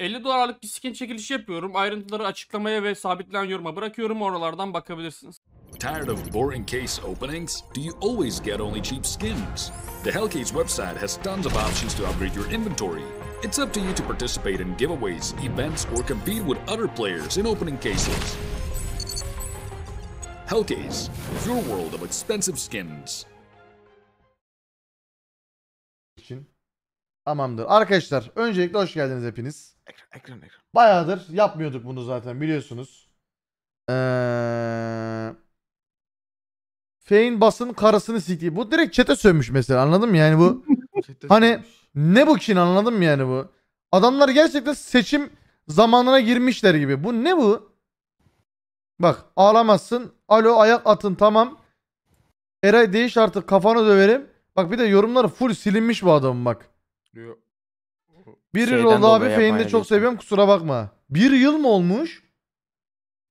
50 dolarlık bir skin çekilişi yapıyorum. Ayrıntıları açıklamaya ve sabitlen yoruma bırakıyorum. Oralardan bakabilirsiniz. Tired of boring case openings? Do you always get only cheap skins? The Hellcase website has tons of options to upgrade your inventory. It's up to you to participate in giveaways, events, or compete with other players in opening cases. Hellcase, your world of expensive skins. Tamamdır. Arkadaşlar öncelikle hoş geldiniz hepiniz. Ekran, ekran, ekran. Bayağıdır yapmıyorduk bunu zaten biliyorsunuz. Ee... Fein basın karısını sikti. Bu direkt çete sövmüş mesela anladın mı yani bu? hani ne bu kin anladın mı yani bu? Adamlar gerçekten seçim zamanına girmişler gibi. Bu ne bu? Bak ağlamazsın. Alo ayak atın tamam. Eray değiş artık kafanı döverim. Bak bir de yorumları full silinmiş bu adamın bak. Bir yıl oldu abi dolayı feyni de çok seviyorum kusura bakma. Bir yıl mı olmuş?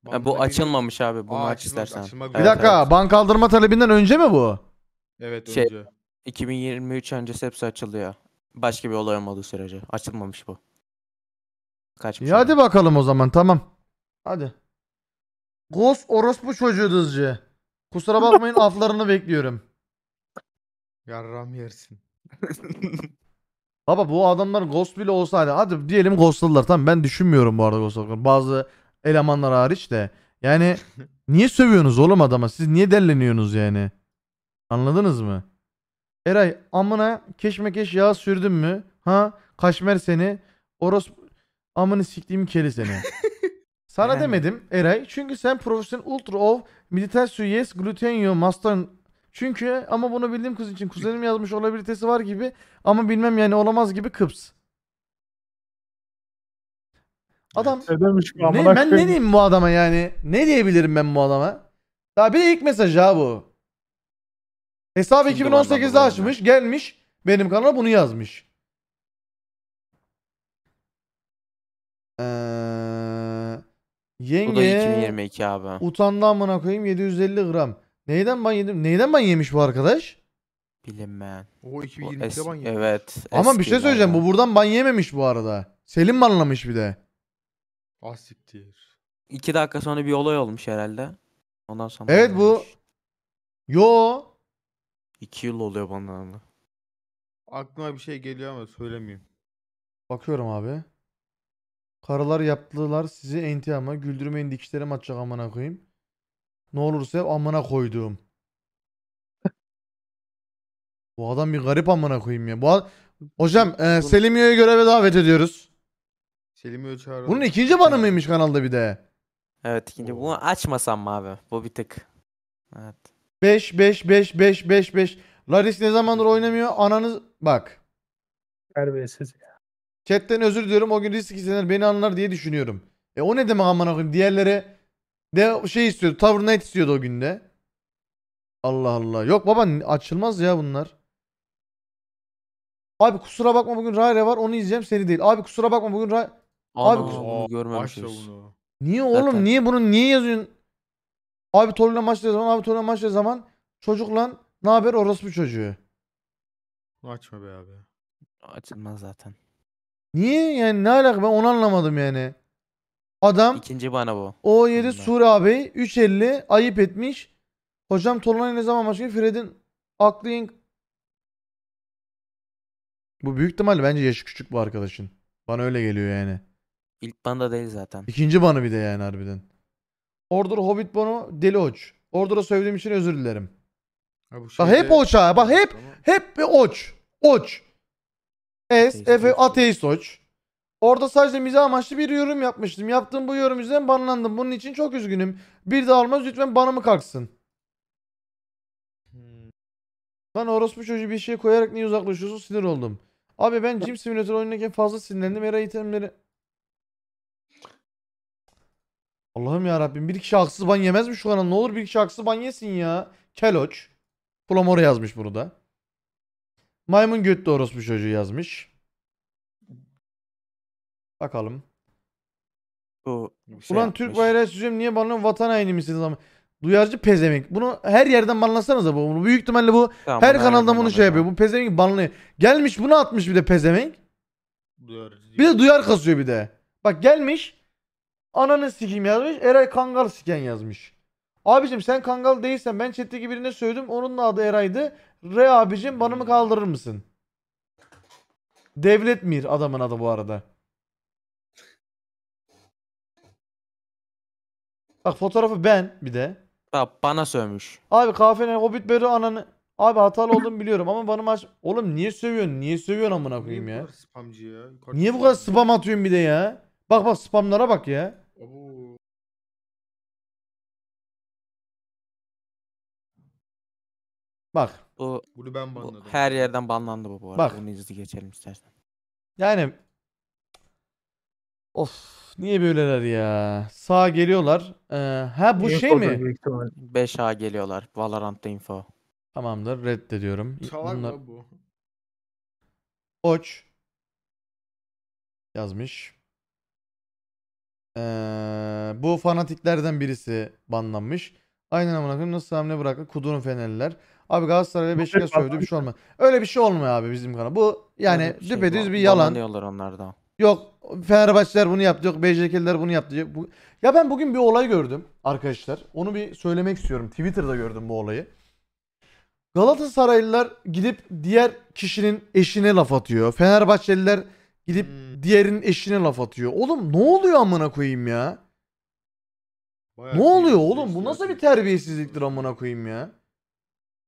Ha, bu açılmamış abi. Bunu Aa, aç istersen. açılmak Bir dakika evet. bank kaldırma talebinden önce mi bu? Evet Şey- önce. 2023 öncesi hepsi açılıyor. Başka bir olay olmadığı sürece. Açılmamış bu. Kaçmış. Ya hadi bakalım o zaman tamam. Hadi. Gos orospu çocuğu dızcı. Kusura bakmayın aflarını bekliyorum. Yarram yersin. Baba bu adamlar ghost bile olsa hani hadi diyelim ghostladılar. Tamam ben düşünmüyorum bu arada ghostladılar. Bazı elemanlar hariç de. Yani niye sövüyorsunuz oğlum adama? Siz niye derleniyorsunuz yani? Anladınız mı? Eray amına keşmekeş yağ sürdün mü? Ha? Kaşmer seni. Oros amını siktiğim keli seni. Sana yani. demedim Eray. Çünkü sen profesyonel ultra of militer suyes glutenio mastan çünkü ama bunu bildiğim kız için kuzenim yazmış olabilitesi var gibi ama bilmem yani olamaz gibi kıps. Adam Edemiş, ne, ben ne diyeyim bu adama yani? Ne diyebilirim ben bu adama? Daha bir de ilk mesaj ya bu. Hesabı 2018'de açmış, gelmiş benim kanala bunu yazmış. Ee, yenge Bu da 2022 abi. utandı amına koyayım 750 gram. Neyden ban yedim? Neyden ban yemiş bu arkadaş? Bilinmeyen. O 2022'de ban yemiş. Evet. Ama bir şey söyleyeceğim. Bu buradan ban yememiş bu arada. Selim banlamış bir de. Asiktir. Ah, iki dakika sonra bir olay olmuş herhalde. Ondan sonra. Evet bu. Yo. İki yıl oluyor banlanalı. Aklıma bir şey geliyor ama söylemeyeyim. Bakıyorum abi. Karılar yaptılar sizi enti ama güldürmeyin dikişlerim atacak amına koyayım. Ne olursa yap amına koyduğum. Bu adam bir garip amına koyayım ya. Bu Hocam e, Selimiye'yi göreve davet ediyoruz. Selimiye'yi çağıralım. Bunun ikinci banı mıymış kanalda bir de? Evet ikinci. Bunu açmasam mı abi? Bu bir tık. Evet. 5 5 5 5 5 5. Laris ne zamandır oynamıyor? Ananız bak. Terbiyesiz. Chat'ten özür diliyorum. O gün risk izlenir beni anlar diye düşünüyorum. E o ne demek amına koyayım? Diğerlere. De şey istiyordu. Tower Knight istiyordu o günde. Allah Allah. Yok baba açılmaz ya bunlar. Abi kusura bakma bugün Rare var onu izleyeceğim seni değil. Abi kusura bakma bugün Rare... Abi Ana, kusura... görmemişiz. Niye oğlum Zaten. niye bunu niye yazıyorsun? Abi Tolga maçta zaman abi Tolga maçta zaman çocuk lan ne haber orası orospu çocuğu. Açma be abi. Açılmaz zaten. Niye yani ne alaka ben onu anlamadım yani. Adam İkinci bana bu. O7 Sur abi 350 ayıp etmiş. Hocam Tolunay ne zaman başlıyor? Fred'in aklı Bu büyük ihtimalle bence yaşı küçük bu arkadaşın. Bana öyle geliyor yani. İlk banda değil zaten. İkinci banı bir de yani harbiden. Order Hobbit bonu deli hoç. Order'a sövdüğüm için özür dilerim. Ha, şeyde- hep oç çağ, bak hep- Tamam. Hep bir oç. Oç. Es, Ateist Efe, ateist oç. Orada sadece mizah amaçlı bir yorum yapmıştım. Yaptığım bu yorum yüzünden banlandım. Bunun için çok üzgünüm. Bir daha olmaz lütfen banımı kalksın. Lan hmm. orospu çocuğu bir şey koyarak niye uzaklaşıyorsun sinir oldum. Abi ben jim Simulator oynarken fazla sinirlendim. Era itemleri... Allah'ım ya Rabbim bir kişi haksız ban yemez mi şu kanal? Ne olur bir kişi haksız ban yesin ya. Keloç. Flamor yazmış burada. Maymun götlü orospu çocuğu yazmış. Bakalım. O şey Ulan Türk bayrağı süzüyorum niye banlıyorsun vatan haini misiniz ama. Duyarcı pezevenk. Bunu her yerden banlasanıza bu. Bunu büyük ihtimalle bu Tamam, her bunu kanalda bunu şey yapıyor. Bu pezevenk banlıyor. Gelmiş bunu atmış bir de pezevenk. Bir de duyar kasıyor bir de. Bak gelmiş. Ananı sikeyim yazmış. Eray Kangal siken yazmış. Abicim sen Kangal değilsen ben chatteki birine söyledim. Onun adı Eray'dı. Re abicim bana mı hmm. kaldırır mısın? Devlet Mir adamın adı bu arada. Bak fotoğrafı ben bir de. Ha, bana sövmüş. Abi kahvenin o bitberi ananı. Abi hatalı olduğumu biliyorum ama bana maç... Oğlum niye sövüyorsun? Niye sövüyorsun amına koyayım ya? Spamcı ya. Yukarı Niye bu kadar spam atıyorsun bir de ya? Bak bak spamlara bak ya. Oo. Bak. Bu, Bunu ben bu her yerden banlandı bu bu arada. Bak. Bunu izli geçelim istersen. yani Of niye böyleler ya? Sağ geliyorlar. Ee, ha bu şey mi? 5A geliyorlar. Valorant'ta info. Tamamdır reddediyorum. Salak Bunlar... lan bu. Oç yazmış. Ee, bu fanatiklerden birisi banlanmış. Aynen amına koyayım nasıl hamle bıraktı? Kudurun Fenerliler. Abi Galatasaray ve Beşiktaş sövdü bir şey olmaz. Öyle bir şey olmuyor abi bizim kanal. Bu yani şey düpedüz bir yalan. Banlanıyorlar onlardan. Yok Fenerbahçeler bunu yaptı yok BJK'liler bunu yaptı. Bu... Ya ben bugün bir olay gördüm arkadaşlar. Onu bir söylemek istiyorum. Twitter'da gördüm bu olayı. Galatasaraylılar gidip diğer kişinin eşine laf atıyor. Fenerbahçeliler gidip hmm. diğerinin eşine laf atıyor. Oğlum ne oluyor amına koyayım ya? Bayağı ne oluyor oğlum? Bu nasıl bir terbiyesizliktir amına koyayım ya?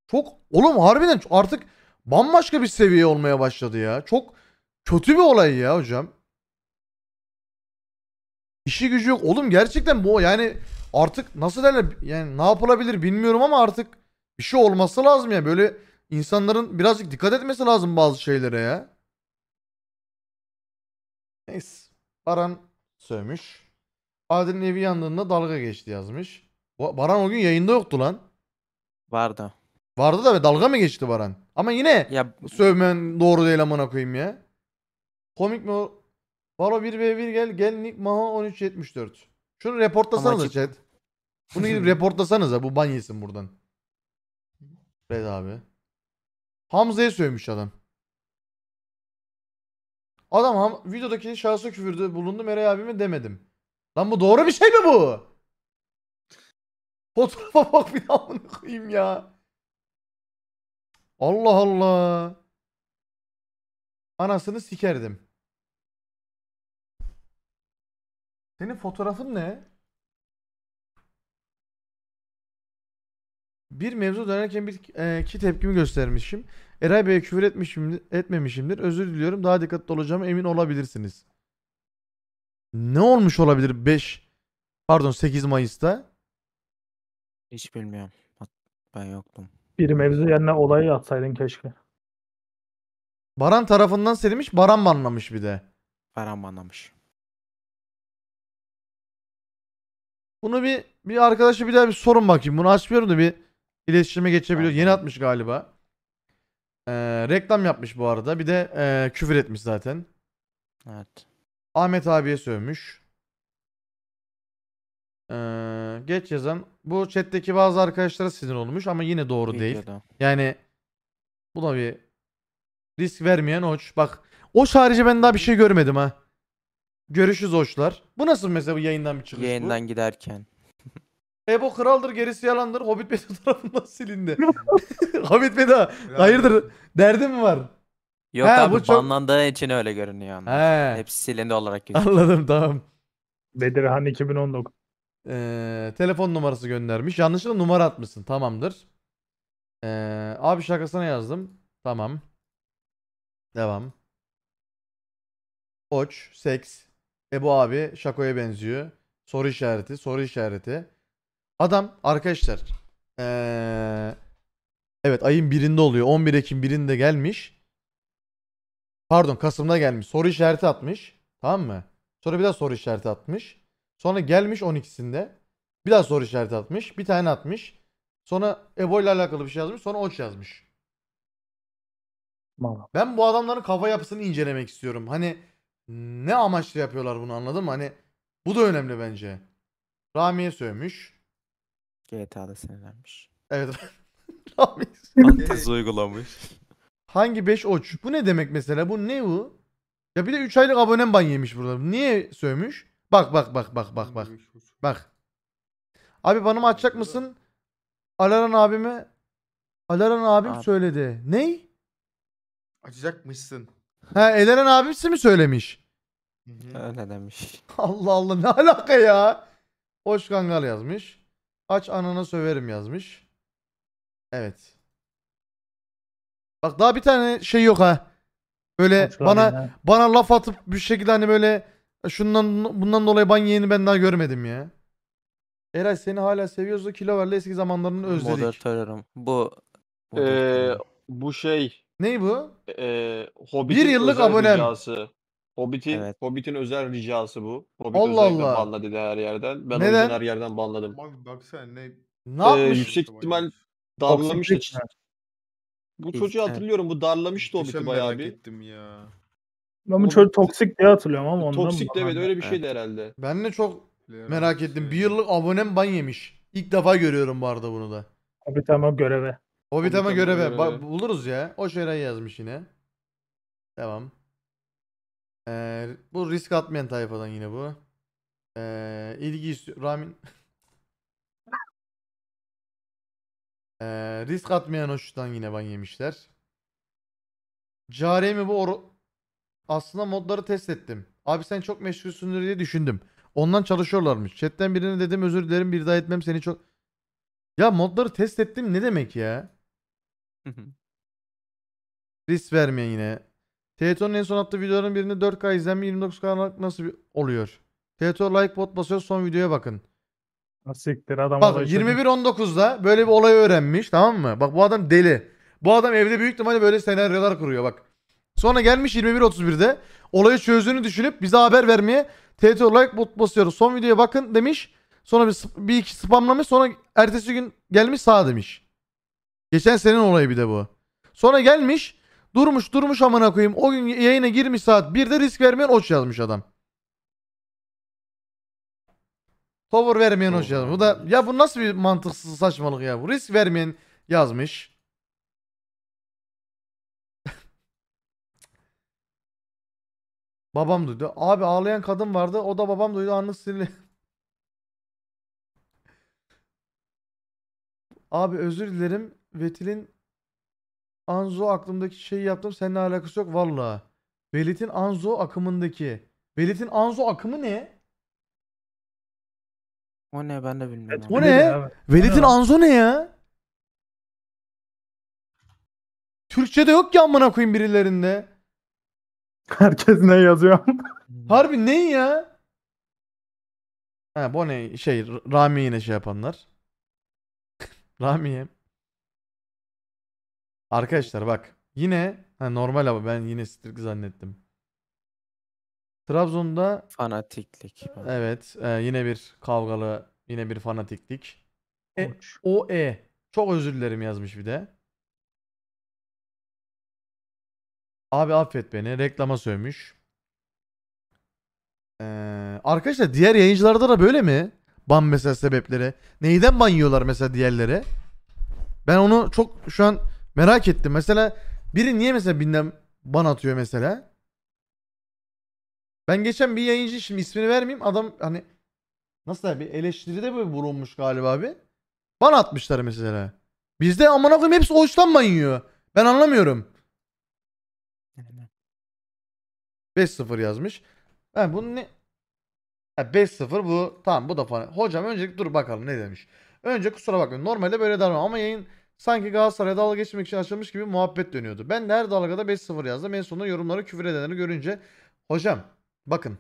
Çok oğlum harbiden artık bambaşka bir seviye olmaya başladı ya. Çok kötü bir olay ya hocam. İşi gücü yok. Oğlum gerçekten bu yani artık nasıl derler yani ne yapılabilir bilmiyorum ama artık bir şey olması lazım ya. Böyle insanların birazcık dikkat etmesi lazım bazı şeylere ya. Neyse. Baran sövmüş. Adil'in evi yandığında dalga geçti yazmış. Baran o gün yayında yoktu lan. Vardı. Vardı da be dalga mı geçti Baran? Ama yine ya... sövmen doğru değil amına koyayım ya. Komik mi o? Valo 1v1 gel. Gel Nick Maho 1374. Şunu reportlasanız Ama chat. Bunu gidip reportlasanız ha bu ban yesin buradan. Red abi. Hamza'ya sövmüş adam. Adam ham videodaki şahsa küfürde bulundu Meray abime demedim. Lan bu doğru bir şey mi bu? Fotoğrafa bak bir daha bunu koyayım ya. Allah Allah. Anasını sikerdim. Senin fotoğrafın ne? Bir mevzu dönerken bir e, ki tepkimi göstermişim. Eray Bey'e küfür etmişim, etmemişimdir. Özür diliyorum. Daha dikkatli olacağımı emin olabilirsiniz. Ne olmuş olabilir 5 pardon 8 Mayıs'ta? Hiç bilmiyorum. Ben yoktum. Bir mevzu yerine olayı atsaydın keşke. Baran tarafından serilmiş, Baran banlamış bir de. Baran anlamış. Bunu bir bir arkadaşa bir daha bir sorun bakayım. Bunu açmıyorum da bir iletişime geçebiliyor. Yeni atmış galiba. Ee, reklam yapmış bu arada. Bir de e, küfür etmiş zaten. Evet. Ahmet abiye sövmüş. Ee, geç yazan. Bu chatteki bazı arkadaşlara sinir olmuş ama yine doğru Videoda. değil. Yani bu da bir risk vermeyen hoç. Bak o harici ben daha bir şey görmedim ha. Görüşürüz hoşlar. Bu nasıl mesela bu yayından bir çıkış Yayından bu? giderken. Ebo kraldır gerisi yalandır. Hobbit Beda tarafından silindi. Hobbit Beda hayırdır derdin mi var? Yok He, abi bu çok... banlandığı için öyle görünüyor. He. Hepsi silindi olarak gözüküyor. Anladım tamam. Bedirhan 2019. Ee, telefon numarası göndermiş. Yanlışlıkla numara atmışsın. Tamamdır. Ee, abi şakasına yazdım. Tamam. Devam. Oç, seks. E bu abi şakoya benziyor. Soru işareti, soru işareti. Adam arkadaşlar ee, evet ayın birinde oluyor. 11 Ekim birinde gelmiş. Pardon Kasım'da gelmiş. Soru işareti atmış. Tamam mı? Sonra bir daha soru işareti atmış. Sonra gelmiş 12'sinde. Bir daha soru işareti atmış. Bir tane atmış. Sonra Ebo ile alakalı bir şey yazmış. Sonra Oç yazmış. Vallahi. Ben bu adamların kafa yapısını incelemek istiyorum. Hani ne amaçla yapıyorlar bunu anladın mı? Hani bu da önemli bence. Rami'ye sövmüş. GTA'da sinirlenmiş. Evet. Rami. Antez uygulamış. Hangi 5 oç? Bu ne demek mesela? Bu ne bu? Ya bir de 3 aylık abonem ban yemiş burada. Niye sövmüş? Bak bak bak bak bak bak. Bak. Abi banımı açacak mısın? Alaran abime Alaran abim Abi. söyledi. Ney? Açacakmışsın. Ha Eren abisi mi söylemiş? Öyle demiş. Allah Allah ne alaka ya? Hoş kangal yazmış. Aç anana söverim yazmış. Evet. Bak daha bir tane şey yok ha. Böyle Hoş bana geldin bana laf atıp bir şekilde hani böyle şundan bundan dolayı ban yeni ben daha görmedim ya. Eray seni hala seviyoruz da verle eski zamanlarını özledik. Moderatörüm. Bu Ee, bu şey Ney bu? Ee, Hobbit'in Bir yıllık özel abonem. ricası. Hobbit'in Evet. Hobbit'in özel ricası bu. Hobbit Allah Allah. banla dedi her yerden. Ben o Neden? yüzden her yerden banladım. Bak sen ne Ne Ee, yapmış? yüksek ihtimal darlamıştı. Toksiklik Bu çocuğu hatırlıyorum. Bu darlamıştı Hobbit'i bayağı merak bir. ettim ya. Ben bu çocuğu toksik diye hatırlıyorum ama e, ondan Toksik de evet öyle bir şeydi herhalde. Ben de çok merak ettim. Bir yıllık abonem ban yemiş. İlk defa görüyorum bu arada bunu da. Tabii tamam göreve. Hobbit göreve. Bak, buluruz ya. O şeyler yazmış yine. Devam. Ee, bu risk atmayan tayfadan yine bu. Ee, ilgi istiyor. Ramin. ee, risk atmayan hoşçudan yine ban yemişler. Cari mi bu? Or Aslında modları test ettim. Abi sen çok meşgulsündür diye düşündüm. Ondan çalışıyorlarmış. Chatten birine dedim özür dilerim bir daha etmem seni çok... Ya modları test ettim ne demek ya? Risk vermeyen yine. TTO'nun en son attığı videoların birinde 4K izlenme 29K nasıl bir- oluyor? TTO like bot basıyor son videoya bakın. Ha, Siktir adam Bak olayı 21.19'da böyle bir olay öğrenmiş tamam mı? Bak bu adam deli. Bu adam evde büyük ihtimalle böyle senaryolar kuruyor bak. Sonra gelmiş 21.31'de olayı çözdüğünü düşünüp bize haber vermeye TTO like bot basıyor. Son videoya bakın demiş. Sonra bir, bir iki spamlamış. Sonra ertesi gün gelmiş sağ demiş. Geçen senin olayı bir de bu. Sonra gelmiş durmuş durmuş amına koyayım. O gün yayına girmiş saat bir de risk vermeyen oç yazmış adam. Power vermeyen hoş yazmış. Bu da ya bu nasıl bir mantıksız saçmalık ya bu. Risk vermeyen yazmış. babam duydu. Abi ağlayan kadın vardı. O da babam duydu. Anlık sinirli. Abi özür dilerim. Vetil'in Anzo aklımdaki şeyi yaptım. Seninle alakası yok valla. Velit'in Anzo akımındaki. Velit'in Anzo akımı ne? O ne ben de bilmiyorum. Evet, O ne? Nedir Velit'in Anzo ne ya? Türkçe'de yok ki amına koyayım birilerinde. Herkes ne yazıyor? Hmm. Harbi ne ya? Ha bu ne şey R- Rami yine şey yapanlar. Rami'ye. Arkadaşlar bak yine ha, normal ama ben yine strik zannettim. Trabzon'da Fanatiklik. evet e, yine bir kavgalı yine bir fanatiklik. E, o e çok özür dilerim yazmış bir de. Abi affet beni reklama sövmüş. Ee, arkadaşlar diğer yayıncılarda da böyle mi? Ban mesela sebepleri. Neyden ban mesela diğerleri? Ben onu çok şu an Merak ettim. Mesela biri niye mesela binden ban atıyor mesela? Ben geçen bir yayıncı şimdi ismini vermeyeyim. Adam hani nasıl abi eleştiride böyle vurulmuş galiba abi. Ban atmışlar mesela. Bizde aman akım hepsi hoştan ban Ben anlamıyorum. 5-0 yazmış. Ha bu ne? 5-0 bu. Tamam bu da falan. Hocam öncelik dur bakalım ne demiş. Önce kusura bakmayın. Normalde böyle davranmam ama yayın Sanki Galatasaray'a dalga geçmek için açılmış gibi muhabbet dönüyordu. Ben de her dalgada 5-0 yazdım. En sonunda yorumlara küfür edenleri görünce hocam bakın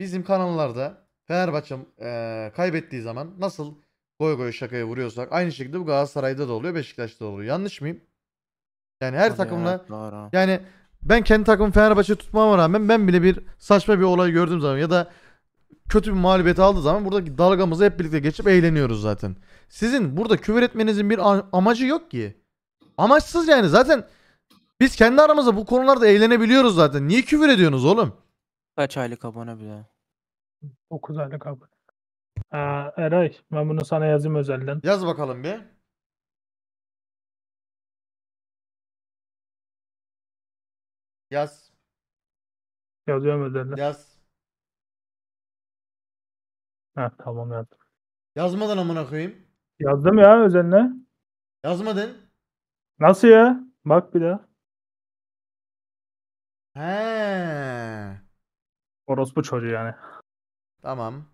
bizim kanallarda Fenerbahçe e, kaybettiği zaman nasıl goy goy şakaya vuruyorsak aynı şekilde bu Galatasaray'da da oluyor Beşiktaş'ta da oluyor. Yanlış mıyım? Yani her Tabii takımla evet, yani ben kendi takım Fenerbahçe tutmama rağmen ben bile bir saçma bir olay gördüğüm zaman ya da kötü bir mağlubiyet aldığı zaman buradaki dalgamızı hep birlikte geçip eğleniyoruz zaten. Sizin burada küfür etmenizin bir amacı yok ki. Amaçsız yani zaten biz kendi aramızda bu konularda eğlenebiliyoruz zaten. Niye küfür ediyorsunuz oğlum? Kaç aylık abone bile? daha? 9 aylık abone. Ee, Eray ben bunu sana yazayım özelden. Yaz bakalım bir. Yaz. Yazıyorum özelden. Yaz. Heh, tamam yazdım. Yazmadan amına koyayım. Yazdım ya özeline. Yazmadın. Nasıl ya? Bak bir daha. He. Orospu çocuğu yani. Tamam.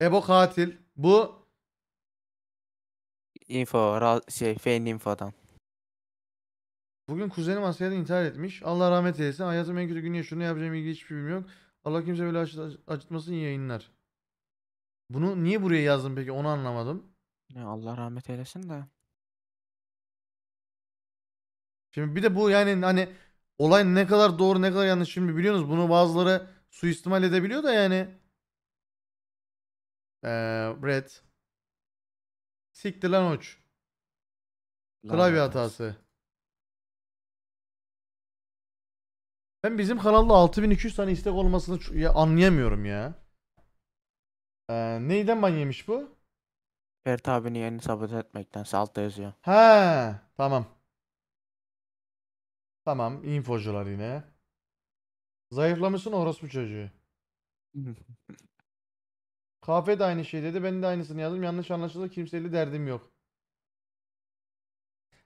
Ebo katil. Bu Info, ra- şey, fen infodan. bugün kuzenim askerde intihar etmiş. Allah rahmet eylesin. Hayatım en kötü günü yaşıyor. Ne yapacağım ilgili hiçbir fikrim yok. Allah kimse böyle acıtmasın yayınlar. Bunu niye buraya yazdım peki onu anlamadım. Ya e, Allah rahmet eylesin de. Şimdi bir de bu yani hani olay ne kadar doğru ne kadar yanlış şimdi biliyorsunuz bunu bazıları suistimal edebiliyor da yani. Ee, Red. Siktir lan uç. Klavye Lanet hatası. Ben bizim kanalda 6200 tane istek olmasını anlayamıyorum ya. Ee, neyden ban yemiş bu? Ferit abinin yeni sabote etmekten salt yazıyor. He, tamam. Tamam, infocular yine. Zayıflamışsın orospu çocuğu. Kafe de aynı şey dedi. Ben de aynısını yazdım. Yanlış anlaşıldı. Kimseyle derdim yok.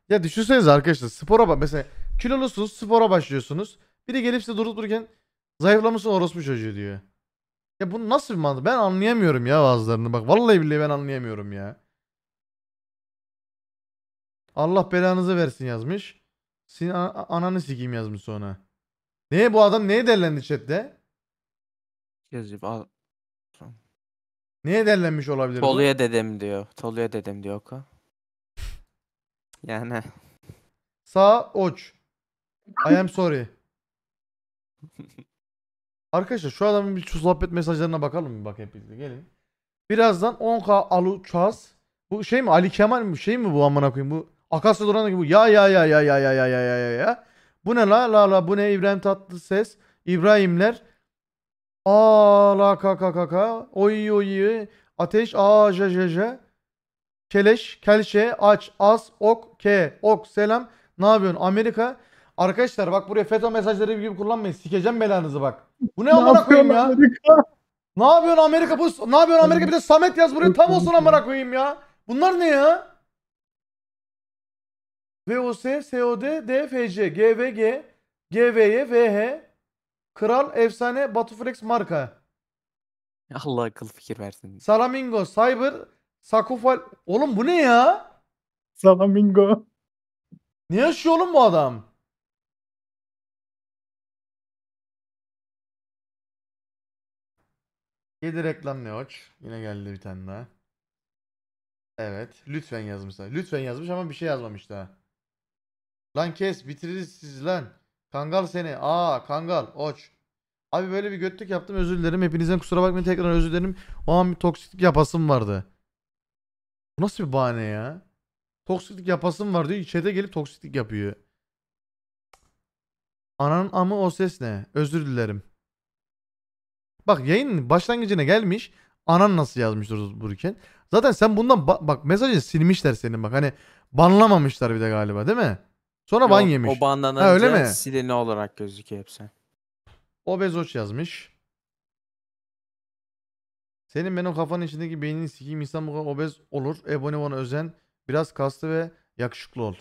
Ya düşünsenize arkadaşlar spora bak mesela kilolusunuz spora başlıyorsunuz. Biri gelip size durup dururken zayıflamışsın orospu çocuğu diyor. Ya bu nasıl bir mantık? Ben anlayamıyorum ya bazılarını. Bak vallahi billahi ben anlayamıyorum ya. Allah belanızı versin yazmış. Sin ananı sikeyim yazmış sonra. Ne bu adam neye derlendi chatte? Yazıp al. Neye derlenmiş olabilir bu? Toluya dedem diyor. Toluya dedem diyor oku. Yani. Sağ oç. I am sorry. Arkadaşlar şu adamın bir sohbet mesajlarına bakalım bir bak hep birlikte gelin. Birazdan 10K Alu Çaz. Bu şey mi Ali Kemal mi şey mi bu amına koyayım bu? Akasya Duran gibi bu. Ya ya ya ya ya ya ya ya ya ya ya. Bu ne la la la bu ne İbrahim tatlı ses İbrahimler. Aa la ka ka ka ka. Oy oy oy. Ateş a j j j. Keleş, kelşe, aç, as, ok, ke, ok, selam. Ne yapıyorsun? Amerika. Arkadaşlar bak buraya FETÖ mesajları gibi kullanmayın. Sikeceğim belanızı bak. Bu ne amına koyayım ya? Amerika? Ne yapıyorsun Amerika? Bu, ne yapıyorsun Amerika? Bir de Samet yaz buraya tam olsun amına koyayım ya. Bunlar ne ya? VOS, COD, DFC, GVG, GVY, VH, Kral, Efsane, Batuflex marka. Allah akıl fikir versin. Salamingo, Cyber, Sakufal. Oğlum bu ne ya? Salamingo. Ne yaşıyor oğlum bu adam? 7 reklam ne hoş. Yine geldi bir tane daha. Evet. Lütfen yazmışlar. Lütfen yazmış ama bir şey yazmamış daha. Lan kes bitiririz siz lan. Kangal seni. Aa kangal. Oç. Abi böyle bir götlük yaptım özür dilerim. Hepinizden kusura bakmayın tekrar özür dilerim. O an bir toksiklik yapasım vardı. Bu nasıl bir bahane ya? Toksiklik yapasım vardı diyor. Çete gelip toksiklik yapıyor. Ananın amı o ses ne? Özür dilerim. Bak yayın başlangıcına gelmiş. Anan nasıl yazmış dururken. Zaten sen bundan ba bak mesajını silmişler senin bak. Hani banlamamışlar bir de galiba değil mi? Sonra Yok, ban yemiş. O bandan ha, öyle mi? silini olarak gözüküyor hepsi. O Bezoç yazmış. Senin benim o kafanın içindeki beynini sikeyim insan bu kadar obez olur. Ebony One özen. Biraz kaslı ve yakışıklı ol.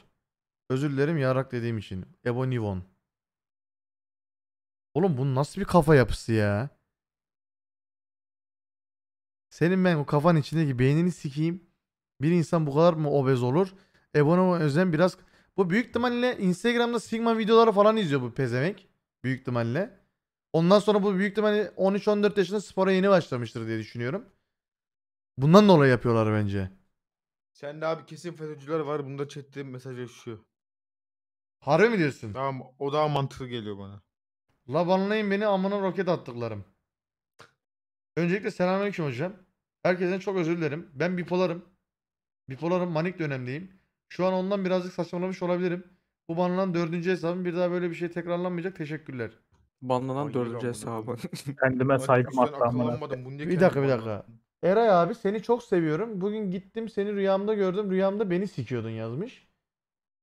Özür dilerim yarak dediğim için. Ebony One. Oğlum bu nasıl bir kafa yapısı ya? Senin ben o kafan içindeki beynini sikeyim. Bir insan bu kadar mı obez olur? Ebono Özen biraz... Bu büyük ihtimalle Instagram'da Sigma videoları falan izliyor bu pezevenk. Büyük ihtimalle. Ondan sonra bu büyük ihtimalle 13-14 yaşında spora yeni başlamıştır diye düşünüyorum. Bundan dolayı yapıyorlar bence. Sen de abi kesin FETÖ'cüler var. Bunda chatte mesajlaşıyor. Harbi mi diyorsun? Tamam o daha mantıklı geliyor bana. La banlayın beni amına roket attıklarım. Öncelikle selamünaleyküm hocam. Herkesten çok özür dilerim. Ben bipolarım. Bipolarım manik dönemdeyim. Şu an ondan birazcık saçmalamış olabilirim. Bu banlanan dördüncü hesabım. Bir daha böyle bir şey tekrarlanmayacak. Teşekkürler. Banlanan dördüncü hesabı. Kendime saygım hatta. Bir dakika bir dakika. Eray abi seni çok seviyorum. Bugün gittim seni rüyamda gördüm. Rüyamda beni sikiyordun yazmış.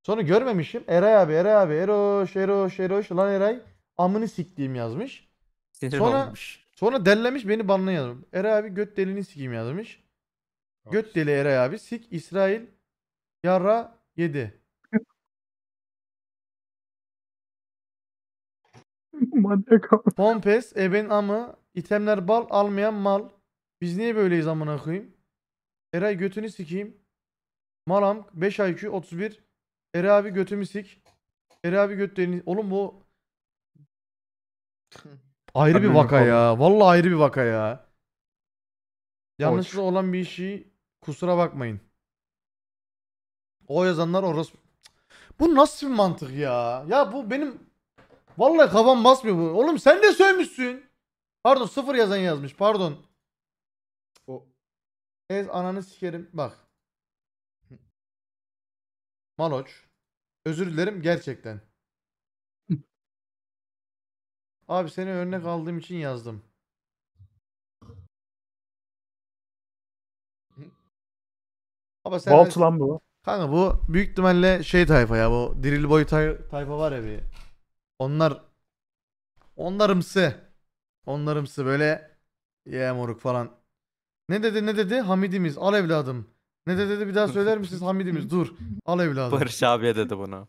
Sonra görmemişim. Eray abi, Eray abi, Eroş, Eroş, Eroş. Lan Eray amını siktiğim yazmış. Sinir Sonra olmuş. Sonra dellemiş beni banlayalım. Eray abi göt delini sikeyim yazmış. Göt deli Eray abi sik İsrail yara yedi. Manyak abi. Pompes, eben amı, itemler bal, almayan mal. Biz niye böyleyiz amına koyayım? Eray götünü sikeyim. Malam 5 IQ 31. Eray abi götümü sik. Eray abi göt delini... Oğlum bu Ayrı bir vaka ya. Vallahi ayrı bir vaka ya. Yanlışlıkla olan bir işi kusura bakmayın. O yazanlar orası. Bu nasıl bir mantık ya? Ya bu benim vallahi kafam basmıyor bu. Oğlum sen de söylemişsin. Pardon sıfır yazan yazmış. Pardon. O. Ez ananı sikerim. Bak. Maloç. Özür dilerim gerçekten. Abi seni örnek aldığım için yazdım. Ama sen Bolt lan bu. Kanka bu büyük ihtimalle şey tayfa ya bu diril boy tay- tayfa var ya bir. Onlar onlarımsı. Onlarımsı böyle ye moruk falan. Ne dedi ne dedi? Hamidimiz al evladım. Ne dedi, dedi bir daha söyler misiniz Hamidimiz? Dur. Al evladım. Barış abiye dedi bunu.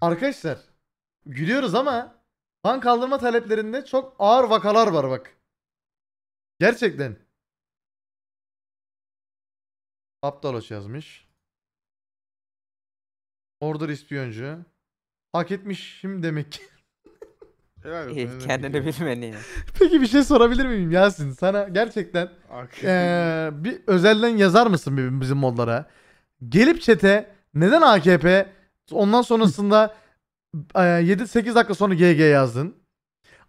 Arkadaşlar gülüyoruz ama kan kaldırma taleplerinde çok ağır vakalar var bak. Gerçekten. Aptaloç yazmış. Order ispiyoncu. Hak etmişim demek ki. Helal kendini bilmeni Peki bir şey sorabilir miyim Yasin? Sana gerçekten eee, bir özelden yazar mısın bizim modlara? Gelip çete neden AKP Ondan sonrasında 7-8 e, dakika sonra GG yazdın.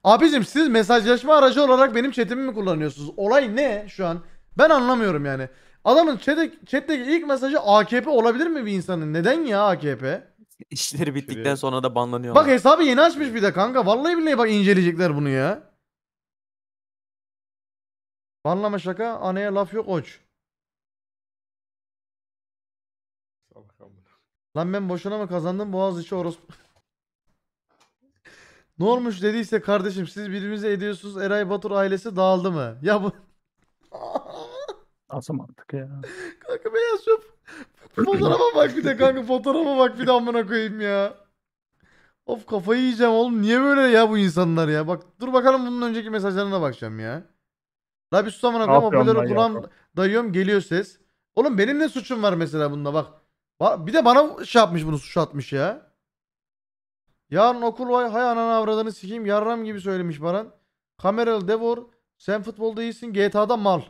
Abicim siz mesajlaşma aracı olarak benim chatimi mi kullanıyorsunuz? Olay ne şu an? Ben anlamıyorum yani. Adamın chat'e, chat'teki ilk mesajı AKP olabilir mi bir insanın? Neden ya AKP? İşleri bittikten sonra da banlanıyor. Bak hesabı yeni açmış bir de kanka. Vallahi billahi bak inceleyecekler bunu ya. Banlama şaka. Anaya laf yok oç. Lan ben boşuna mı kazandım Boğaziçi orospu? ne olmuş dediyse kardeşim siz birbirinize ediyorsunuz Eray Batur ailesi dağıldı mı? Ya bu... Nasıl mantık ya? kanka ben yazıyorum. Fotoğrafa bak bir de kanka fotoğrafa bak bir de amına koyayım ya. Of kafayı yiyeceğim oğlum. Niye böyle ya bu insanlar ya? Bak dur bakalım bunun önceki mesajlarına bakacağım ya. La bir sus amına koyayım hoparlörü kulağım dayıyorum geliyor ses. Oğlum benim ne suçum var mesela bunda bak. Bir de bana şey yapmış bunu suç atmış ya. Yarın okul var. Hay ananı avradını sikeyim. Yarram gibi söylemiş Baran. Kameralı devor. Sen futbolda iyisin. GTA'da mal.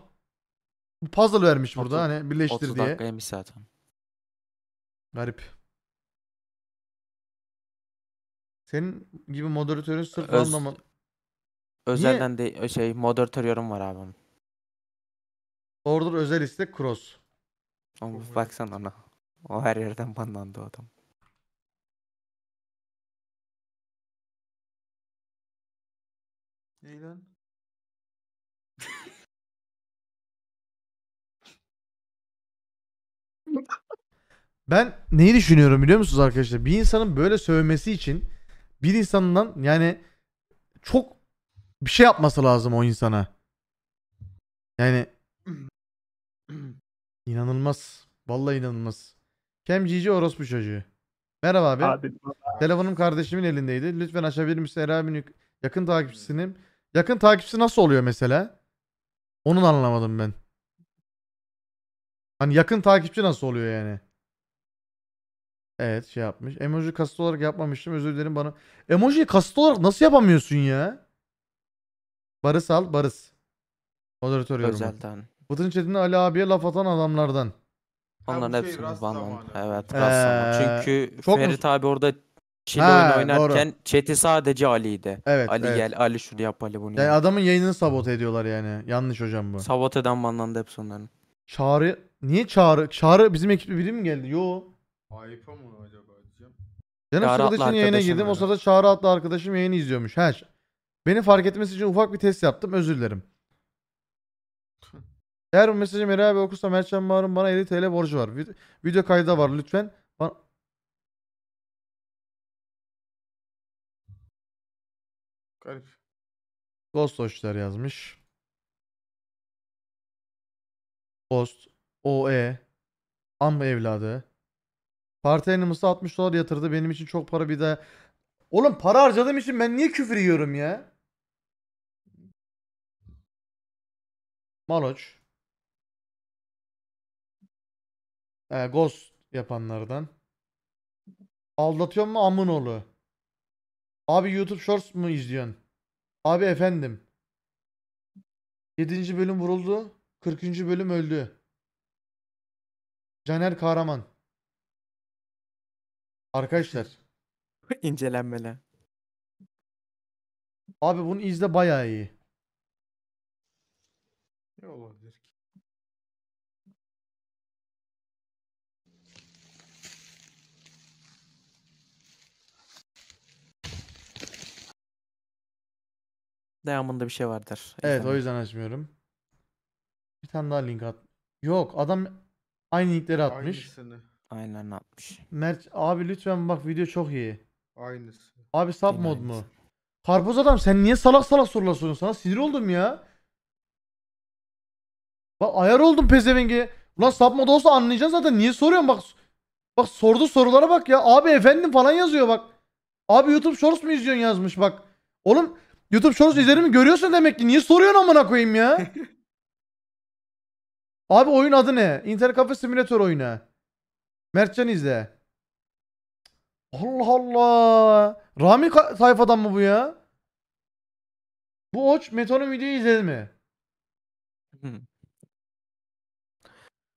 Puzzle vermiş burada Otuz- hani birleştir 30 diye. dakika yemiş zaten. Garip. Senin gibi moderatörün sırf Öz- anlamam. Özelden de şey moderatör yorum var abi onun. Order özel istek cross. Oğlum, Baksana ona. O her yerden banlandı o adam. Ney lan? Ben neyi düşünüyorum biliyor musunuz arkadaşlar? Bir insanın böyle sövmesi için bir insanından yani çok bir şey yapması lazım o insana. Yani inanılmaz. Vallahi inanılmaz. Kem Cici orospu çocuğu. Merhaba abi. Adil Telefonum kardeşimin elindeydi. Lütfen açabilir misin Eray abinin yakın takipçisinim. Yakın takipçisi nasıl oluyor mesela? Onu anlamadım ben. Hani yakın takipçi nasıl oluyor yani? Evet şey yapmış. Emoji kasıt olarak yapmamıştım. Özür dilerim bana. Emoji kasıt olarak nasıl yapamıyorsun ya? Barış al Barış. Moderatör yorumu. Özelden. Bıtın chatinde Ali abiye laf atan adamlardan. Onların şey hepsini Rust banlandı. Evet Ee, Çünkü çok mu- abi orada Çil oynarken chat'i sadece Ali'ydi. Evet, Ali evet. gel, Ali şunu yap, Ali bunu Yani yap. adamın yayınını sabote ediyorlar yani. Yanlış hocam bu. Sabote Sabote'den banlandı hepsi onların. Çağrı niye Çağrı? Çağrı bizim ekipte biri mi geldi? Yo. Ayıpa mı acaba diyeceğim. Canım Çağrı adlı yayına arkadaşım girdim. O sırada Çağrı adlı arkadaşım yayını izliyormuş. Her. Beni fark etmesi için ufak bir test yaptım. Özür dilerim. Eğer bu mesajı Meri abi okursa Mertcan Mağrur'un bana 50 TL borcu var. Video, video kaydı da var lütfen. Bana... Garip. Ghost Hoşlar yazmış. Ghost. OE. Am evladı. Parti Animals'a 60 dolar yatırdı. Benim için çok para bir de Oğlum para harcadığım için ben niye küfür yiyorum ya? Maloç. He, ee, ghost yapanlardan. Aldatıyor mu amınoğlu? Abi YouTube Shorts mu izliyorsun? Abi efendim. 7. bölüm vuruldu. 40. bölüm öldü. Caner Kahraman. Arkadaşlar. İncelenmeler. Abi bunu izle bayağı iyi. Ne olur. Devamında bir şey vardır. Evet o yüzden açmıyorum. Bir tane daha link at. Yok adam aynı linkleri atmış. Aynısını. Aynen atmış. Mert abi lütfen bak video çok iyi. Aynısı. Abi sub Yine mod aynısı. mu? Karpuz adam sen niye salak salak sorular soruyorsun? Sana sinir oldum ya. Bak ayar oldum pezevenge. Ulan sub mod olsa anlayacaksın zaten. Niye soruyorsun bak. Bak sordu sorulara bak ya. Abi efendim falan yazıyor bak. Abi YouTube Shorts mu izliyorsun yazmış bak. Oğlum YouTube Shorts izlerimi görüyorsun demek ki. Niye soruyorsun amına koyayım ya? Abi oyun adı ne? Internet Cafe Simulator oyunu. Mertcan izle. Allah Allah. Rami sayfadan mı bu ya? Bu Oç Meto'nun videoyu izledi mi?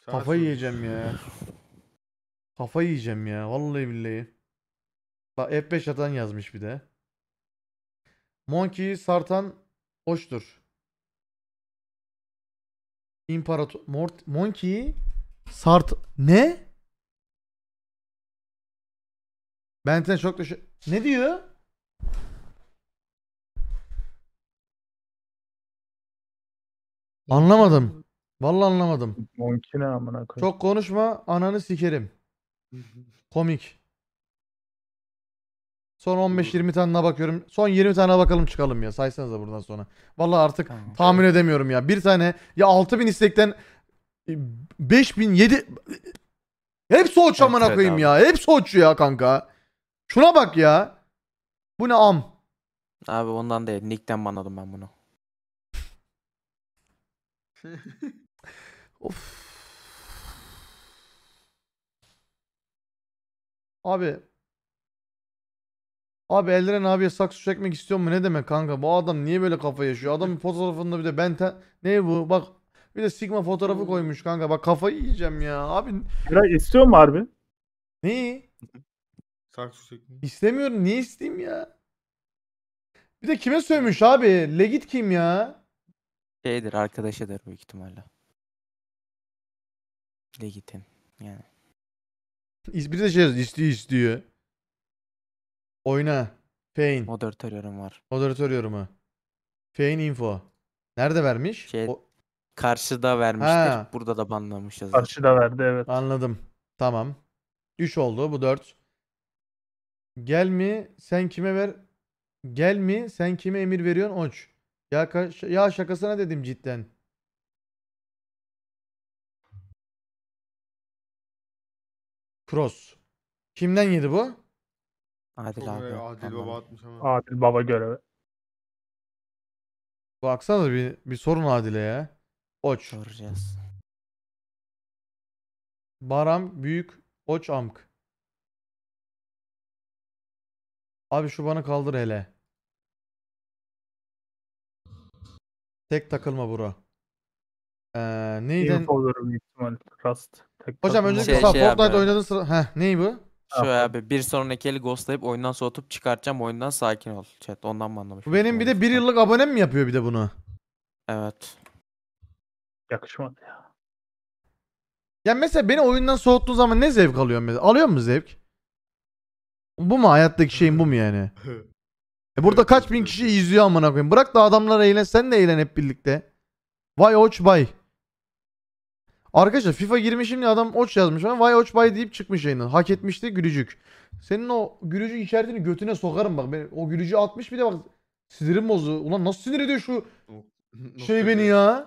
Kafayı yiyeceğim ya. Kafayı yiyeceğim ya. Vallahi billahi. Bak F5 atan yazmış bir de. Monkey sartan hoştur. İmparator... Mort... Monkey'i sart... Ne? Benten çok da... Ne diyor? Anlamadım. Vallahi anlamadım. Monkey ne amına koyayım. Çok konuşma ananı sikerim. Komik. Son 15-20 tane bakıyorum. Son 20 tane bakalım çıkalım ya. Saysanıza buradan sonra. Vallahi artık tamam. tahmin edemiyorum ya. Bir tane ya 6000 istekten 5000 7 hep o evet, amına evet koyayım abi. ya. hep o ya kanka. Şuna bak ya. Bu ne am? Abi ondan değil. Nick'ten banladım ben bunu. of. Abi Abi Eldiren abiye saksı çekmek istiyor mu? Ne demek kanka? Bu adam niye böyle kafa yaşıyor? Adamın fotoğrafında bir de ben ten... Ne bu? Bak bir de Sigma fotoğrafı koymuş kanka. Bak kafayı yiyeceğim ya. Abi Biraz istiyor mu harbi? neyi? Saksı çekmek İstemiyorum. Niye isteyeyim ya? Bir de kime söylemiş abi? Legit kim ya? Şeydir arkadaşıdır büyük ihtimalle. Legitim yani. Bir de şey istiyor istiyor. Oyna. Fein. Moderatör yorum var. Moderatör yorumu. Fein info. Nerede vermiş? Şey, O- Karşıda vermiştir. Ha. Burada da banlamış yazar. Karşıda verdi evet. Anladım. Tamam. 3 oldu bu 4. Gel mi sen kime ver? Gel mi sen kime emir veriyorsun Onç? Ya, ya şakasına dedim cidden. Cross. Kimden yedi bu? Adil Çok abi. Adil Baba atmış ama. Adil Baba görevi. Baksana bir, bir sorun Adile ya. Oç. Soracağız. Baram büyük oç amk. Abi şu bana kaldır hele. Tek takılma bura. Ee, neyden? Hocam öncelikle şey, şey Fortnite oynadığın sıra... Heh, ney bu? Şöyle abi bir sonraki eli ghostlayıp oyundan soğutup çıkartacağım oyundan sakin ol. Chat ondan mı anlamış? Bu benim bir de bir yıllık abonem mi yapıyor bir de bunu? Evet. Yakışmadı ya. Ya mesela beni oyundan soğuttuğun zaman ne zevk alıyorsun mesela? Alıyor musun zevk? Bu mu hayattaki şeyin bu mu yani? E burada kaç bin kişi izliyor amına koyayım. Bırak da adamlar eğlen sen de eğlen hep birlikte. Vay oç bay. Arkadaşlar FIFA girmiş şimdi adam oç yazmış ama Vay oç bay deyip çıkmış yayından. Hak etmişti gülücük. Senin o gülücük içerdiğini götüne sokarım bak. Ben, o gülücüğü atmış bir de bak sinirim bozdu. Ulan nasıl sinir ediyor şu şey beni ya.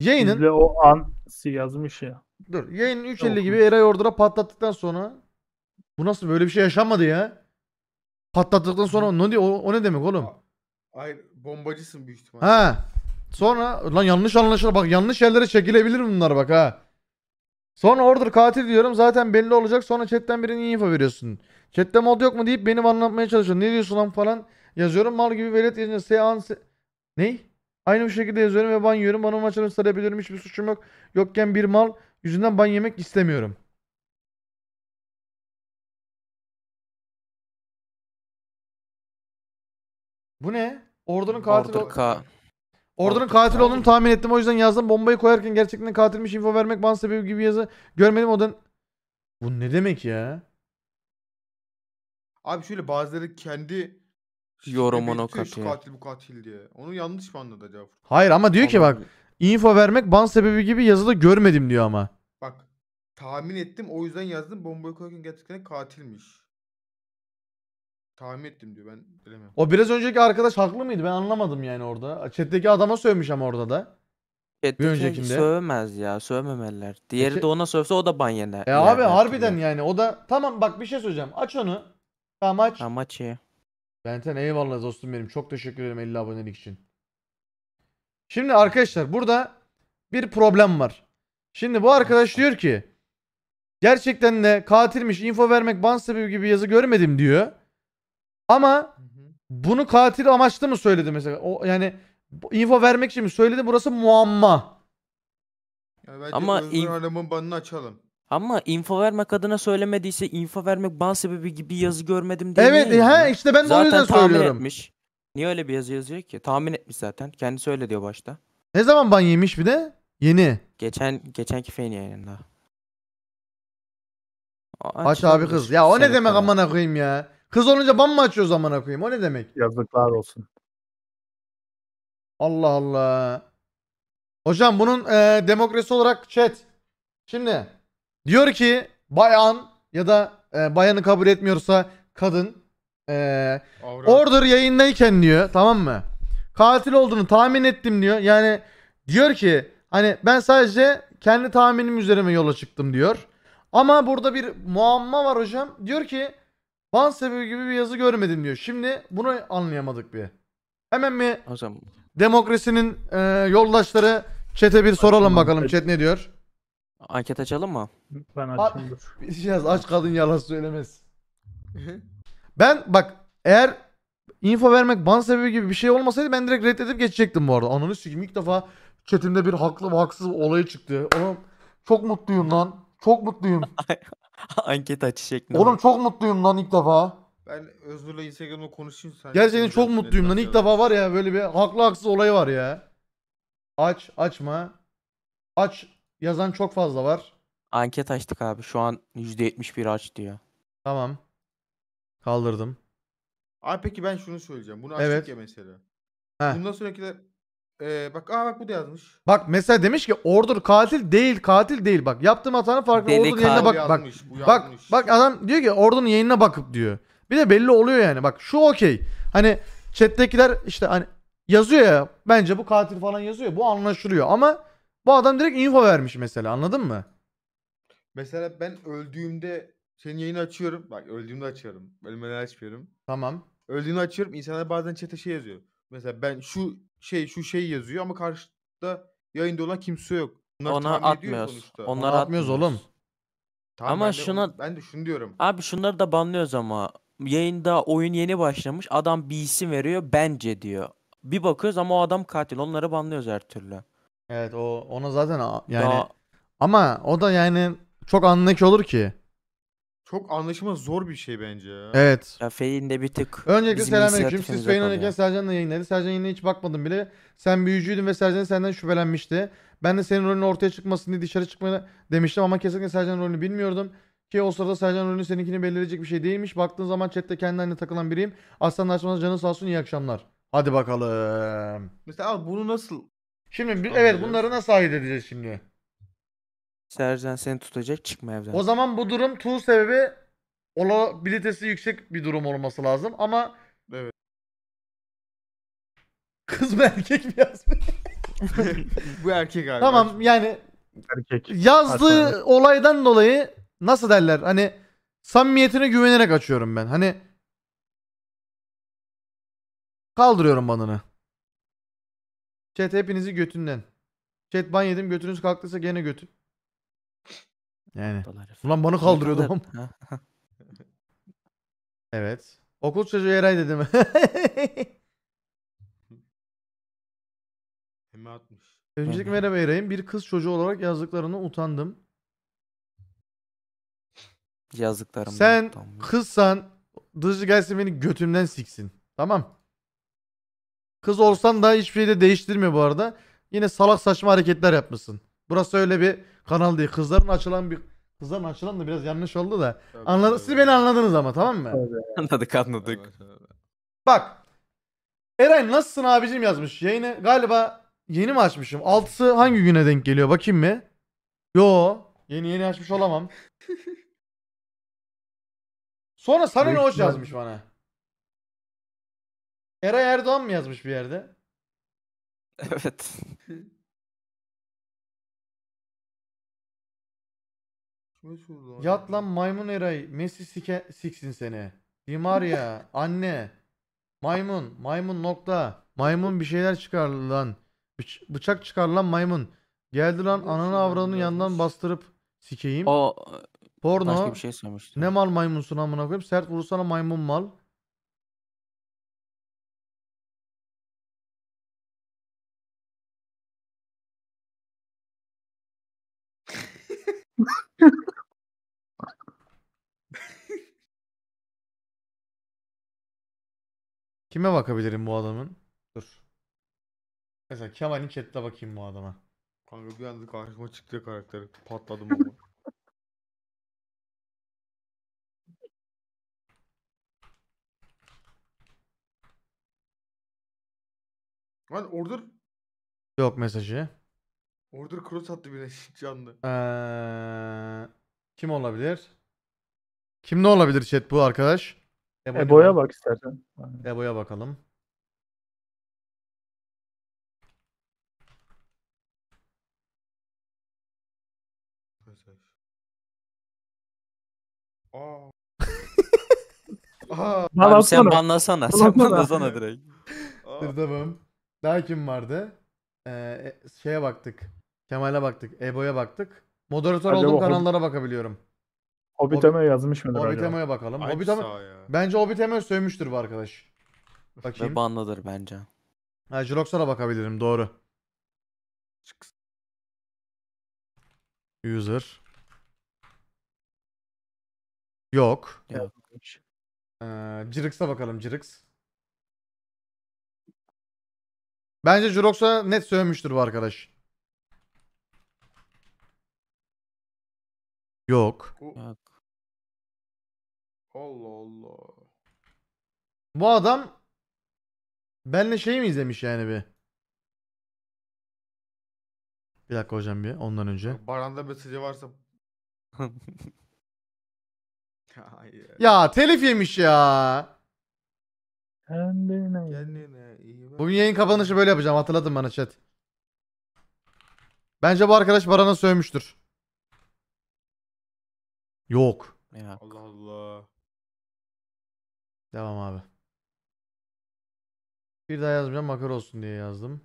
Yayının... Bizde o an yazmış ya. Dur yayının 3.50 gibi Eray Ordur'a patlattıktan sonra bu nasıl böyle bir şey yaşanmadı ya? Patlattıktan sonra ne diyor? O, o ne demek oğlum? Hayır Bombacısın büyük ihtimalle. Ha. Sonra lan yanlış anlaşılır bak yanlış yerlere çekilebilir bunlar bak ha. Sonra order katil diyorum zaten belli olacak sonra chatten birinin info veriyorsun. Chatte mod yok mu deyip beni anlatmaya çalışıyor. Ne diyorsun lan falan yazıyorum mal gibi velet yerine sean se Ney? Aynı bu şekilde yazıyorum ve ban yiyorum. Bana maçlarını sarabiliyorum. Hiçbir suçum yok. Yokken bir mal yüzünden ban yemek istemiyorum. Bu ne? Ordunun katili... Order K. Ordunun katil olduğunu tahmin ettim o yüzden yazdım. Bombayı koyarken gerçekten katilmiş info vermek ban sebebi gibi yazı görmedim odan. Bu ne demek ya? Abi şöyle bazıları kendi Yorumunu belirtiyor, katıyor. katil bu katil diye. Onu yanlış mı anladı acaba? Hayır ama diyor ki bak info vermek ban sebebi gibi yazıda görmedim diyor ama. Bak tahmin ettim o yüzden yazdım bombayı koyarken gerçekten katilmiş. Tahmin ettim diyor ben bilemem. O biraz önceki arkadaş haklı mıydı? Ben anlamadım yani orada. Chat'teki adama sövmüş ama orada da. Bir öncekinde. Sövmez ya. Sövmemeliler. E, Diğeri de ona sövse o da ban yener. E abi yer harbiden yani. yani. O da tamam bak bir şey söyleyeceğim. Aç onu. Tamam aç. Tamam aç ya. Benten eyvallah dostum benim. Çok teşekkür ederim 50 abonelik için. Şimdi arkadaşlar burada bir problem var. Şimdi bu arkadaş diyor ki gerçekten de katilmiş info vermek ban sebebi gibi yazı görmedim diyor. Ama bunu katil amaçlı mı söyledi mesela? O yani info vermek için mi söyledi? Burası muamma. Ama in- Alam'ın banını açalım. Ama info vermek adına söylemediyse info vermek ban sebebi gibi yazı görmedim diye evet, niye ha işte ben de o yüzden Zaten tahmin söylüyorum. etmiş. Niye öyle bir yazı yazıyor ki? Tahmin etmiş zaten. Kendi öyle diyor başta. Ne zaman ban yemiş bir de? Yeni. Geçen geçenki fen yayınında. Aç, abi kız. Ya o ne demek amına koyayım ya? Kız olunca ban mı açıyoruz amına koyayım? O ne demek? Yazıklar olsun. Allah Allah. Hocam bunun e, demokrasi olarak chat. Şimdi diyor ki bayan ya da e, bayanı kabul etmiyorsa kadın e, order yayındayken diyor tamam mı? Katil olduğunu tahmin ettim diyor. Yani diyor ki hani ben sadece kendi tahminim üzerine yola çıktım diyor. Ama burada bir muamma var hocam. Diyor ki Ban sebebi gibi bir yazı görmedim diyor. Şimdi bunu anlayamadık bir. Hemen mi Hocam demokrasinin e, yoldaşları çete bir soralım bakalım chat ne diyor? anket açalım mı? Ben açayım dur. Biraz şey aç kadın yalan söylemez. ben bak eğer info vermek ban sebebi gibi bir şey olmasaydı ben direkt reddedip geçecektim bu arada. Ananı sikeyim ilk defa chatimde bir haklı ve haksız olayı çıktı. Oğlum çok mutluyum lan. Çok mutluyum. Anket açı şeklinde. Oğlum çok mutluyum lan ilk defa. Ben Özgür'le Instagram'da konuşayım sen. Gerçekten çok mutluyum lan. ilk defa var ya böyle bir haklı haksız olayı var ya. Aç, açma. Aç yazan çok fazla var. Anket açtık abi. Şu an %71 aç diyor. Tamam. Kaldırdım. Abi peki ben şunu söyleyeceğim. Bunu açtık Evet. ya mesela. Heh. Bundan sonrakiler ee, bak aa bak bu da yazmış. Bak mesela demiş ki Ordur katil değil katil değil bak yaptığım hatanın farkında Deli Ordur'un yayınına bak bak yazmış, bak bak adam diyor ki Ordur'un yayınına bakıp diyor. Bir de belli oluyor yani bak şu okey. Hani chat'tekiler işte hani yazıyor ya bence bu katil falan yazıyor bu anlaşılıyor ama bu adam direkt info vermiş mesela anladın mı? Mesela ben öldüğümde senin yayını açıyorum. Bak öldüğümde açıyorum. Ölmeden açmıyorum. Tamam. Öldüğümde açıyorum. İnsanlar bazen chat'e şey yazıyor. Mesela ben şu şey şu şey yazıyor ama karşıda yayında olan kimse yok. Onları Ona tahmin atmıyoruz. sonuçta. Onları Onlara atmıyoruz oğlum. Tamam, Ama ben de, şuna- ben de şunu diyorum. Abi şunları da banlıyoruz ama. Yayında oyun yeni başlamış. Adam bir isim veriyor. Bence diyor. Bir bakıyoruz ama o adam katil. Onları banlıyoruz her türlü. Evet o ona zaten yani Daha- ama o da yani çok anlık olur ki. Çok anlaşılma zor bir şey bence ya. Evet. Ya Fey'in de bir tık Öncelikle bizim selamünaleyküm. Siz inisiyatifimize Fey'in kalıyor. oynarken Sercan'la yayınladı. Sercan yayına hiç bakmadım bile. Sen büyücüydün ve Sercan senden şüphelenmişti. Ben de senin rolün ortaya çıkmasın diye dışarı çıkmaya demiştim ama kesinlikle Sercan'ın rolünü bilmiyordum. Ki o sırada Sercan rolünü seninkini belirleyecek bir şey değilmiş. Baktığın zaman chatte kendi takılan biriyim. Aslan açmanız canı sağ olsun iyi akşamlar. Hadi bakalım. Mesela abi bunu nasıl Şimdi bi- evet bunları nasıl ayırt edeceğiz şimdi? Sercan seni tutacak çıkma evden. O zaman bu durum tuğ sebebi olabilitesi yüksek bir durum olması lazım ama Evet. kız mı erkek mi yazmış? Bu erkek abi. tamam yani Erkek. yazdığı Hatta- olaydan dolayı nasıl derler hani samimiyetine güvenerek açıyorum ben. Hani kaldırıyorum banını. Chat hepinizi götünden. Chat ban yedim götünüz kalktıysa gene götü. Yani. Ulan bana kaldırıyordu. evet. Okul çocuğu Eray dedim. Hemi atmış. Öncelik merhaba Eray'ın bir kız çocuğu olarak yazdıklarına utandım. Yazdıklarım. Sen kızsan dışı gelsin beni götümden siksin. Tamam. Kız olsan da hiçbir şey de değiştirmiyor bu arada. Yine salak saçma hareketler yapmışsın. Burası öyle bir kanal değil. Kızların açılan bir kızların açılan da biraz yanlış oldu da. Tabii, Anladı, siz beni anladınız ama tamam mı? Anladık anladık. Bak. Eray nasılsın abicim yazmış. Yayını galiba yeni mi açmışım? Altısı hangi güne denk geliyor bakayım mı? Yo. Yeni yeni açmış olamam. Sonra sana ne hoş yazmış bana. Eray Erdoğan mı yazmış bir yerde? Evet. Yat lan maymun eray. Messi sike, siksin seni. Di Maria. anne. Maymun. Maymun nokta. Maymun bir şeyler çıkar lan. Bıç bıçak çıkar lan maymun. Geldi lan ananı şey avranın yandan bastırıp sikeyim. O e, Porno. Başka bir şey söylemiştim. Ne mal maymunsun amına koyayım. Sert vurursana maymun mal. Kime bakabilirim bu adamın? Dur. Mesela Kemal'in chat'te bakayım bu adama. Kanka bir anda karşıma çıktı karakteri. Patladım ama. Lan order Yok mesajı. order cross attı bile canlı. Ee, kim olabilir? Kim ne olabilir chat bu arkadaş? Ebo'ya bak istersen. Ebo'ya bakalım. Aa. Aa. Abi sen banlasana. Sen banlasana direkt. Dur tamam. Daha kim vardı? Ee, e, şeye baktık. Kemal'e baktık. Ebo'ya baktık. Moderatör Hadi olduğum kanallara bakabiliyorum. Obiteme yazmış mıdır acaba? Obitemo'ya bakalım. Ayıp Obitemo sağ ya. Bence Obitemo sövmüştür bu arkadaş. Ve Bakayım. banlıdır bence. Ha Jirox'a bakabilirim doğru. User. Yok. Yok. Ee, bakalım Jirix. Bence Jirox'a net sövmüştür bu arkadaş. Yok. Yok. Allah Allah. Bu adam benle şey mi izlemiş yani bir? Bir dakika hocam bir ondan önce. Baranda mesajı varsa. Ya telif yemiş ya. Kendine. Kendine Bugün yayın kapanışı böyle yapacağım hatırladın bana chat. Bence bu arkadaş Baran'a sövmüştür. Yok. Allah Allah. Devam abi. Bir daha yazmayacağım makar olsun diye yazdım.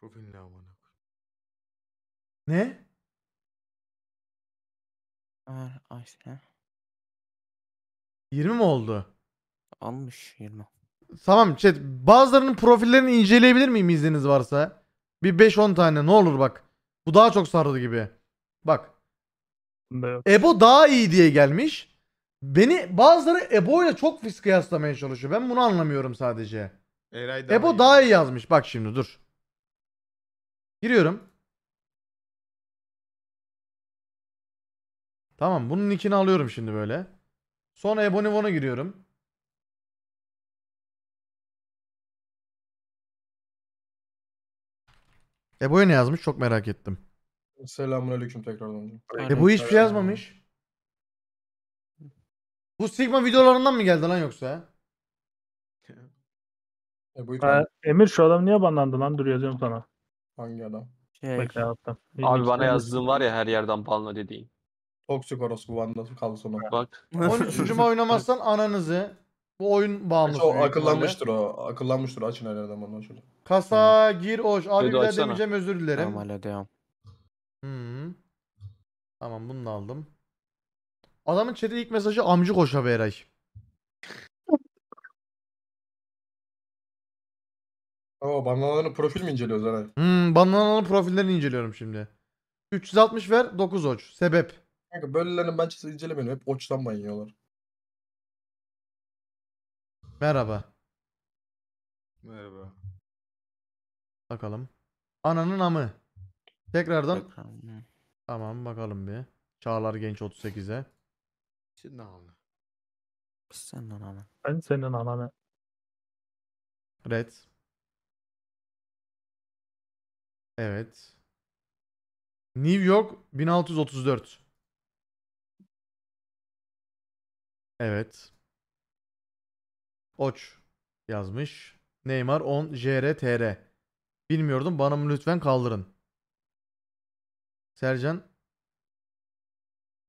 Profil ne Ne? Ömer Ayşe. 20 mi oldu? Almış 20. Tamam chat bazılarının profillerini inceleyebilir miyim izniniz varsa? Bir 5-10 tane ne olur bak. Bu daha çok sardı gibi. Bak. Evet. Ebo daha iyi diye gelmiş. Beni bazıları Ebo ile çok fis kıyaslamaya çalışıyor. Ben bunu anlamıyorum sadece. daha Ebo iyi. daha iyi yazmış. Bak şimdi dur. Giriyorum. Tamam bunun nickini alıyorum şimdi böyle. Sonra Ebonivon'a giriyorum. Ebo'ya ne yazmış çok merak ettim. Selamünaleyküm tekrardan. Ebo hiçbir şey yazmamış. Bu Sigma videolarından mı geldi lan yoksa? Ebo'yu Ha, Emir şu adam niye banlandı lan? Dur yazıyorum sana. hangi adam? Şey, Bekle Abi bana yazdığın var ya her yerden banla dediğin. Toksik orospu bandı kaldı sonra. Bak. 13. oynamazsan ananızı. Bu oyun bağımlısı. O akıllanmıştır o. Akıllanmıştır. Açın her yerden bana şöyle. Kasa hmm. gir hoş. Abi bir daha demeyeceğim özür dilerim. Tamam hala devam. Hmm. Tamam bunu da aldım. Adamın chat'e ilk mesajı amcı koşa abi Eray. Ama banlananın profil mi inceliyoruz Eray? Hmm, banlananın profillerini inceliyorum şimdi. 360 ver 9 oç. Sebep. Kanka böylelerini ben incelemedim. Hep oçtan banyolar. Merhaba. Merhaba. Bakalım. Ananın amı. Tekrardan. Bakalım. Tamam bakalım bir. Çağlar Genç 38'e. Senin ananı. Senin ananı. Ben senin ananı. Red. Evet. New York 1634. Evet. Oç yazmış. Neymar 10 JRTR. Bilmiyordum bana lütfen kaldırın. Sercan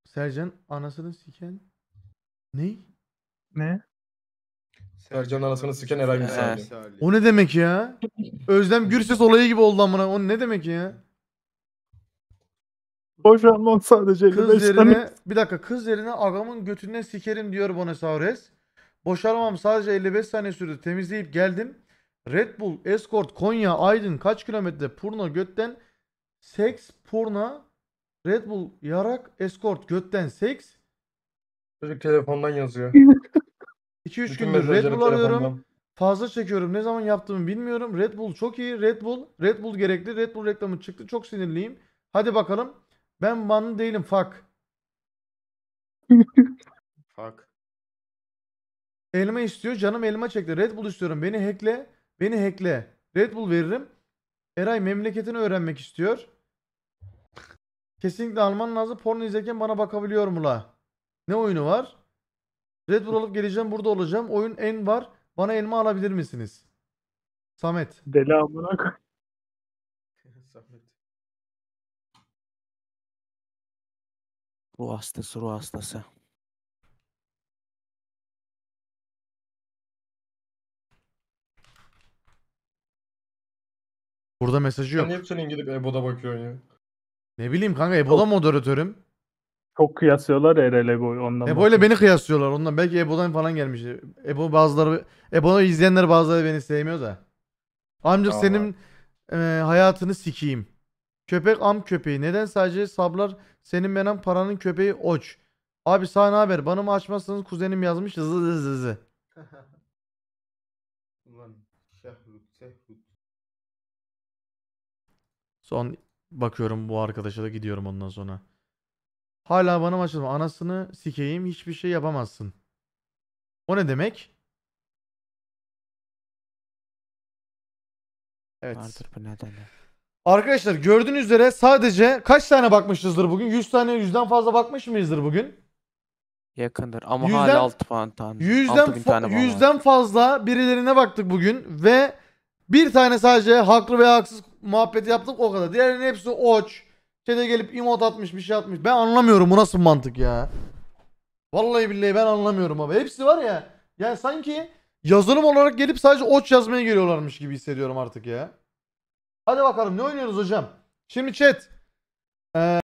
Sercan anasını siken ne? Ne? Sercan anasını siken herhangi bir saniye. O ne demek ya? Özlem Gürses olayı gibi oldu amına. O ne demek ya? Boşanmam sadece. Kız yerine bir dakika kız yerine agamın götünden sikerim diyor Bonesaures. Boşalmam sadece 55 saniye sürdü. Temizleyip geldim. Red Bull, Escort, Konya, Aydın kaç kilometre? Purna götten seks, Purna, Red Bull, yarak, Escort götten seks. Çocuk telefondan yazıyor. 2-3 Bütün gündür Red Bull arıyorum. Fazla çekiyorum. Ne zaman yaptığımı bilmiyorum. Red Bull çok iyi. Red Bull, Red Bull gerekli. Red Bull reklamı çıktı. Çok sinirliyim. Hadi bakalım. Ben banlı değilim. Fuck. Fuck. Elma istiyor. Canım elma çekti. Red Bull istiyorum. Beni hackle. Beni hackle. Red Bull veririm. Eray memleketini öğrenmek istiyor. Kesinlikle alman lazım. Porno izlerken bana bakabiliyor mu la? Ne oyunu var? Red Bull alıp geleceğim. Burada olacağım. Oyun en var. Bana elma alabilir misiniz? Samet. Deli amına Samet. Ruh hastası, ruh hastası. Burada mesajı yok. Sen niye senin gidip Ebo'da bakıyorsun ya? Ne bileyim kanka Ebo'da moderatörüm. Çok kıyaslıyorlar Erel Ebo'yu ondan. Ebo ile beni kıyaslıyorlar ondan. Belki Ebo'dan falan gelmişti. Ebo bazıları Ebo'yu izleyenler bazıları beni sevmiyor da. Amcık senin e, hayatını sikeyim. Köpek am köpeği. Neden sadece sablar senin benim paranın köpeği oç. Abi sana haber? Bana mı açmazsanız kuzenim yazmış. Zı zı zı zı. Son bakıyorum bu arkadaşa da gidiyorum ondan sonra. Hala bana maçladım. Anasını sikeyim hiçbir şey yapamazsın. O ne demek? Evet. Vardır bu nedeni. Arkadaşlar gördüğünüz üzere sadece kaç tane bakmışızdır bugün? 100 tane 100'den fazla bakmış mıyızdır bugün? Yakındır ama yüzden, hala 6 falan tane. 100'den, tane 100'den fazla birilerine baktık bugün ve bir tane sadece haklı veya haksız muhabbeti yaptık o kadar. Diğerlerinin hepsi oç. Çete gelip imot atmış bir şey atmış. Ben anlamıyorum bu nasıl mantık ya. Vallahi billahi ben anlamıyorum abi. Hepsi var ya. Yani sanki yazılım olarak gelip sadece oç yazmaya geliyorlarmış gibi hissediyorum artık ya. Hadi bakalım ne oynuyoruz hocam? Şimdi chat. Ee,